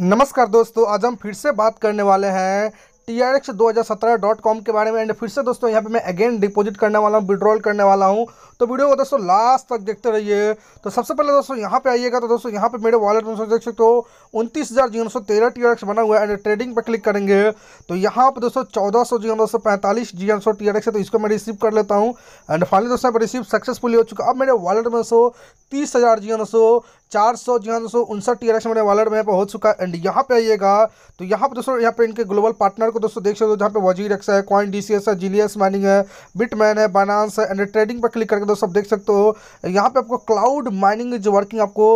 नमस्कार दोस्तों आज हम फिर से बात करने वाले हैं टी आर एक्स दो हज़ार सत्रह डॉट कॉम के बारे में एंड फिर से दोस्तों यहाँ पे मैं अगेन डिपॉजिट करने वाला हूँ विड्रॉल करने वाला हूँ तो वीडियो को दोस्तों लास्ट तक देखते रहिए तो सबसे पहले दोस्तों यहाँ पे आइएगा तो दोस्तों यहाँ पे मेरे वॉलेट में देख सकते हो उनतीस हज़ार जी दोस्तों तेरह टी एक्स बना हुआ है एंड ट्रेडिंग पर क्लिक करेंगे तो यहाँ पर दोस्तों चौदह सौ जी दोस्तों पैंतालीस टी है तो इसको मैं रिसीव कर लेता हूँ एंड फाइनली दोस्तों यहाँ पर रिसीव सक्सेसफुली हो चुका अब मेरे वॉलेट में दोस्तों तीस हज़ार जी सो चार सौ जी दोस्तों उनसठ टी एक्स मेरे वॉलेट में हो चुका है एंड यहाँ पे आइएगा तो यहाँ पे दोस्तों यहाँ पे इनके ग्लोबल पार्टनर को दोस्तों देख सकते हो जहाँ पे वजीर एक्स है कॉइन डी सी एस है जीलीएस माइनिंग है बिटमैन है बनास है एंड ट्रेडिंग पर क्लिक करके के दोस्तों आप देख सकते हो यहाँ पे आपको क्लाउड माइनिंग जो वर्किंग आपको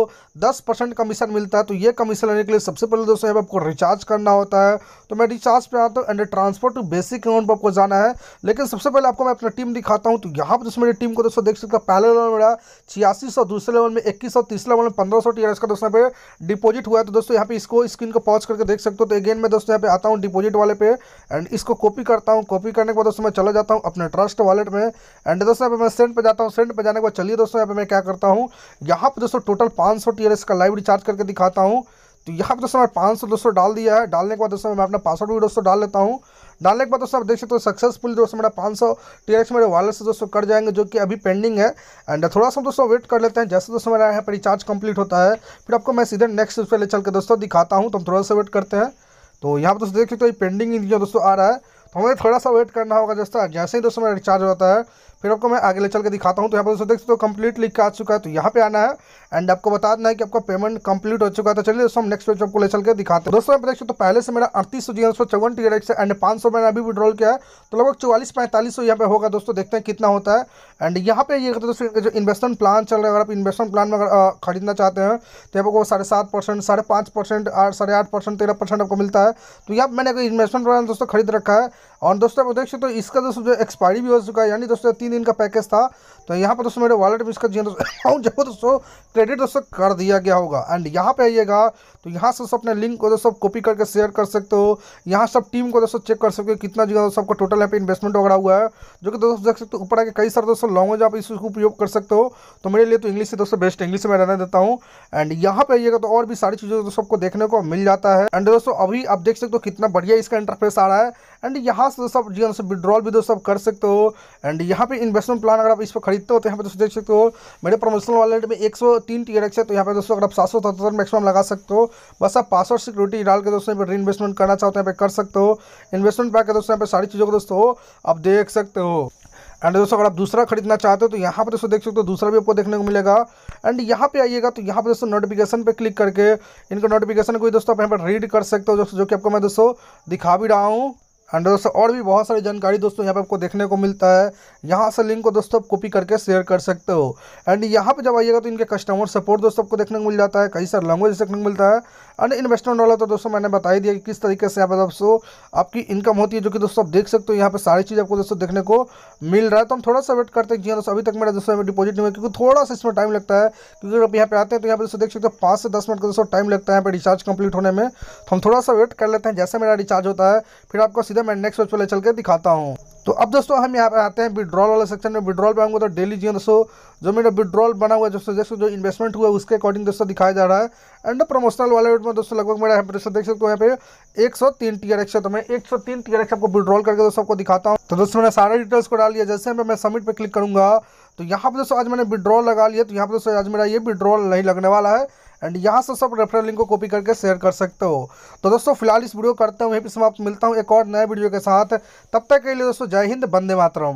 10 परसेंट कमीशन मिलता है तो ये कमीशन लेने के लिए सबसे पहले दोस्तों यहाँ पे आपको रिचार्ज करना होता है तो मैं रिचार्ज पे आता हूँ and transfer to basic account पर आपको जाना है लेकिन सबसे पहले आपको मैं अपना टीम दिखाता हूँ तो यहाँ पर दोस्तों मेरी टीम को दोस्तों देख सकते हो पहले लेवल में मेरा छियासी दूसरे लेवल में इक्कीस सौ तीसरे लेवल में पंद्रह सौ टीआरएस का दोस्तों यहाँ पे डिपोजिट हुआ है तो दोस्तों यहाँ पे इसको स्क्रीन को पॉज करके देख सकते हो तो अगेन मैं दोस्तों यहाँ पे आता हूँ डिपोजिट वाले पे एंड इसको कॉपी करता हूँ कॉपी करने के बाद दोस्तों मैं चला जाता हूँ अपने ट्रस्ट वॉलेट में एंड दोस्तों यहाँ पे मैं सेंड पर जाता दिखाता हूँ सेंड पर जाने के बाद चलिए दोस्तों यहाँ पे मैं क्या करता हूँ यहाँ पर दोस्तों टोटल पाँच सौ का लाइव रिचार्ज करके दिखाता हूँ तो यहाँ पर दोस्तों मैं पाँच सौ दोस्तों डाल दिया है डालने के बाद दोस्तों मैं अपना पासवर्ड भी दोस्तों डाल लेता हूँ डालने के बाद दोस्तों आप देख सकते हो सक्सेसफुल दोस्तों मेरा पाँच सौ टी एक्स मेरे वॉलेट से दोस्तों कट जाएंगे जो कि अभी पेंडिंग है एंड थोड़ा सा दोस्तों वेट कर लेते हैं जैसे दोस्तों मेरा यहाँ पर रिचार्ज कंप्लीट होता है फिर आपको मैं सीधे नेक्स्ट पे ले चल के दोस्तों दिखाता हूँ तो हम थोड़ा सा वेट करते हैं तो यहाँ पर दोस्तों देख सकते हो पेंडिंग दोस्तों आ रहा है तो हमें थोड़ा सा वेट करना होगा दोस्तों जैसे ही दोस्तों मेरा रिचार्ज होता है फिर आपको मैं आगे ले चल के दिखाता हूँ तो यहाँ पर देख सकते हो कंप्लीट लिख के आ चुका है तो यहाँ पे आना है एंड आपको बता देना है कि आपका पेमेंट कंप्लीट हो चुका है तो चलिए दोस्तों हम नेक्स्ट पेज आपको ले चल के दिखाते हैं दोस्तों देख सकते हो पहले से मेरा अड़तीस सौ जीरो चौवन टी रेट एंड पाँच सौ मैंने अभी विड्रॉल किया है तो लगभग चौवालीस पैंतालीस सौ यहाँ पे होगा दोस्तों देखते हैं कितना होता है एंड यहाँ पे ये दोस्तों जो इन्वेस्टमेंट प्लान चल रहा है अगर आप इन्वेस्टमेंट प्लान में अगर खरीदना चाहते हैं तो यहाँ पर साढ़े सात परसेंट साढ़े पाँच परसेंट आठ साढ़े आठ परसेंट तेरह परसेंट आपको मिलता है तो यहाँ मैंने इन्वेस्टमेंट प्लान दोस्तों खरीद रखा है और दोस्तों आप देख सकते हो इसका दोस्तों जो एक्सपायरी भी हो चुका है यानी दोस्तों तीन दिन का पैकेज था तो यहाँ पर दोस्तों मेरे वॉलेट में इसका जी अकाउंट जो दोस्तों क्रेडिट दोस्तों कर दिया गया होगा एंड यहाँ पे आइएगा तो यहाँ से अपने लिंक को दोस्तों कॉपी करके शेयर कर सकते हो यहाँ सब टीम को दोस्तों चेक कर सकते हो कितना जगह दोस्तों आपका टोटल यहाँ पे इन्वेस्टमेंट वगैरह हुआ है जो कि दोस्तों देख सकते हो ऊपर आगे कई सारे दोस्तों लॉन्ग आप इसको उपयोग कर सकते हो तो मेरे लिए तो इंग्लिश से दोस्तों बेस्ट इंग्लिश में रहने देता हूँ एंड यहाँ पे आइएगा तो और भी सारी चीज़ें दोस्तों आपको देखने को मिल जाता है एंड दोस्तों अभी आप देख सकते हो कितना बढ़िया इसका इंटरफेस आ रहा है एंड यहाँ से दोस्तों जी दोस्तों हाँ विड्रॉल भी दोस्तों कर सकते हो एंड यहाँ पे इन्वेस्टमेंट प्लान अगर आप इस पर खरीद खरीदते हो तो यहाँ पर दोस्तों देख सकते हो मेरे प्रमोशनल वॉलेट में एक सौ तीन टी है तो यहाँ पर दोस्तों अगर आप सात सौ सत्तर मैक्सिमम लगा सकते हो बस आप पासवर्ड सिक्योरिटी डाल के दोस्तों यहाँ पर री इन्वेस्टमेंट करना चाहते हो यहाँ पर कर सकते हो इन्वेस्टमेंट पा दोस्तों यहाँ पर सारी चीज़ों को दोस्तों आप देख सकते हो एंड दोस्तों अगर आप दूसरा खरीदना चाहते हो तो यहाँ पर दोस्तों देख सकते हो दूसरा भी आपको देखने को मिलेगा एंड यहाँ पे आइएगा तो यहाँ पर दोस्तों नोटिफिकेशन पे क्लिक करके इनका नोटिफिकेशन को दोस्तों आप यहाँ पर रीड कर सकते हो जो कि आपको मैं दोस्तों दिखा भी रहा हूँ एंड दोस्तों और भी बहुत सारी जानकारी दोस्तों यहाँ पे आपको देखने को मिलता है यहाँ से लिंक को दोस्तों आप कॉपी करके शेयर कर सकते हो एंड यहाँ पे जब आइएगा तो इनके कस्टमर सपोर्ट दोस्तों आपको देखने को मिल जाता है कई सारे लैंग्वेज देखने को मिलता है एंड इन्वेस्टमेंट वाला तो दोस्तों मैंने बता ही दिया कि किस तरीके से यहाँ पर दोस्तों आपकी इनकम होती है जो कि दोस्तों आप देख सकते हो यहाँ पर सारी चीज़ आपको दोस्तों देखने को मिल रहा है तो हम थोड़ा सा वेट करते हैं जी हाँ दोस्तों अभी तक मेरा दोस्तों डिपोजिट नहीं हुआ क्योंकि थोड़ा सा इसमें टाइम लगता है क्योंकि आप यहाँ पे आते हैं तो यहाँ पर दोस्तों देख सकते हो पाँच से दस मिनट का दोस्तों टाइम लगता है यहाँ पर रिचार्ज कंप्लीट होने में तो हम थोड़ा सा वेट कर लेते हैं जैसे मेरा रिचार्ज होता है फिर आपको सीधा जाए मैं नेक्स्ट पेज पर ले चल कर दिखाता हूँ तो अब दोस्तों हम यहाँ पर आते हैं विड्रॉल वाले सेक्शन में विड्रॉल पर आऊंगा तो डेली जी दोस्तों जो मेरा विड्रॉल बना हुआ है जो जो इन्वेस्टमेंट हुआ है उसके अकॉर्डिंग दोस्तों दिखाया जा रहा है एंड प्रमोशनल वाले में दोस्तों लगभग मेरा यहाँ दोस्तों देख सकते हो यहाँ पे एक सौ तीन टी आर एक्स तो मैं एक सौ तीन टी आर एक्स आपको विड्रॉल करके दोस्तों आपको दिखाता हूँ तो दोस्तों मैंने सारे डिटेल्स को डाल लिया जैसे मैं सबमिट पर क्लिक करूँगा तो यहाँ पर दोस्तों आज मैंने विड्रॉल लगा लिया तो यहाँ पर दोस्तों आज मेरा ये विड्रॉल नहीं लगने वाला है एंड यहाँ से सब रेफरल लिंक को कॉपी करके शेयर कर सकते हो तो दोस्तों फिलहाल इस वीडियो करते हुए यहीं पर समाप्त मिलता हूँ एक और नए वीडियो के साथ तब तक के लिए दोस्तों जय हिंद बंदे मातरम